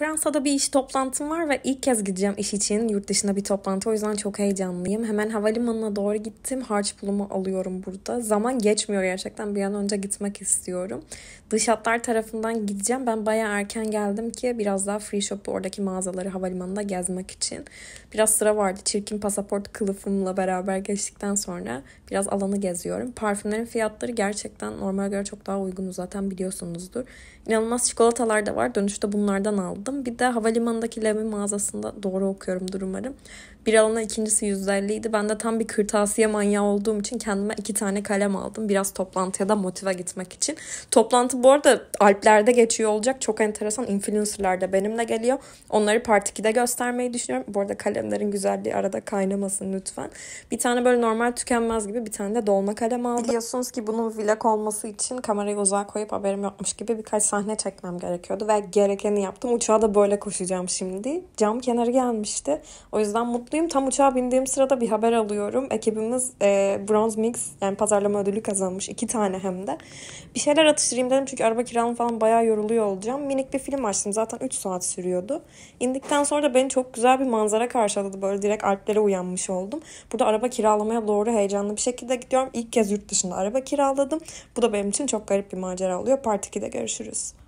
Fransa'da bir iş toplantım var ve ilk kez gideceğim iş için yurt dışında bir toplantı. O yüzden çok heyecanlıyım. Hemen havalimanına doğru gittim. Harç pulumu alıyorum burada. Zaman geçmiyor gerçekten. Bir an önce gitmek istiyorum. Dış hatlar tarafından gideceğim. Ben baya erken geldim ki biraz daha free shop oradaki mağazaları havalimanında gezmek için. Biraz sıra vardı. Çirkin pasaport kılıfımla beraber geçtikten sonra biraz alanı geziyorum. Parfümlerin fiyatları gerçekten normal göre çok daha uygun zaten biliyorsunuzdur. İnanılmaz çikolatalar da var. Dönüşte bunlardan aldım aldım. Bir de havalimanındaki Levi mağazasında doğru okuyorumdur umarım. Bir alana ikincisi 150 idi. Ben de tam bir kırtasiye manyağı olduğum için kendime iki tane kalem aldım. Biraz toplantıya da motive gitmek için. Toplantı bu arada Alplerde geçiyor olacak. Çok enteresan influencerlar da benimle geliyor. Onları Part 2'de göstermeyi düşünüyorum. Bu arada kalemlerin güzelliği arada kaynamasın lütfen. Bir tane böyle normal tükenmez gibi bir tane de dolma kalem aldım. Biliyorsunuz ki bunun vlog olması için kamerayı uzağa koyup haberim yokmuş gibi birkaç sahne çekmem gerekiyordu. Ve gerekeni yaptım. Uçağa da böyle koşacağım şimdi. Cam kenarı gelmişti. O yüzden mutlu mutluyum. Tam uçağa bindiğim sırada bir haber alıyorum. Ekibimiz e, Bronze Mix yani pazarlama ödülü kazanmış. iki tane hem de. Bir şeyler atıştırayım dedim çünkü araba kiralım falan bayağı yoruluyor olacağım. Minik bir film açtım. Zaten 3 saat sürüyordu. İndikten sonra da beni çok güzel bir manzara karşıladı. Böyle direkt Alplere uyanmış oldum. Burada araba kiralamaya doğru heyecanlı bir şekilde gidiyorum. İlk kez yurt dışında araba kiraladım. Bu da benim için çok garip bir macera oluyor. Part 2'de görüşürüz.